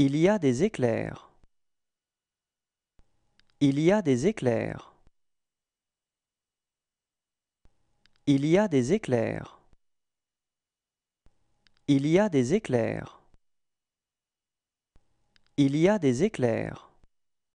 Il y a des éclairs. Il y a des éclairs. Il y a des éclairs. Il y a des éclairs. Il y a des éclairs.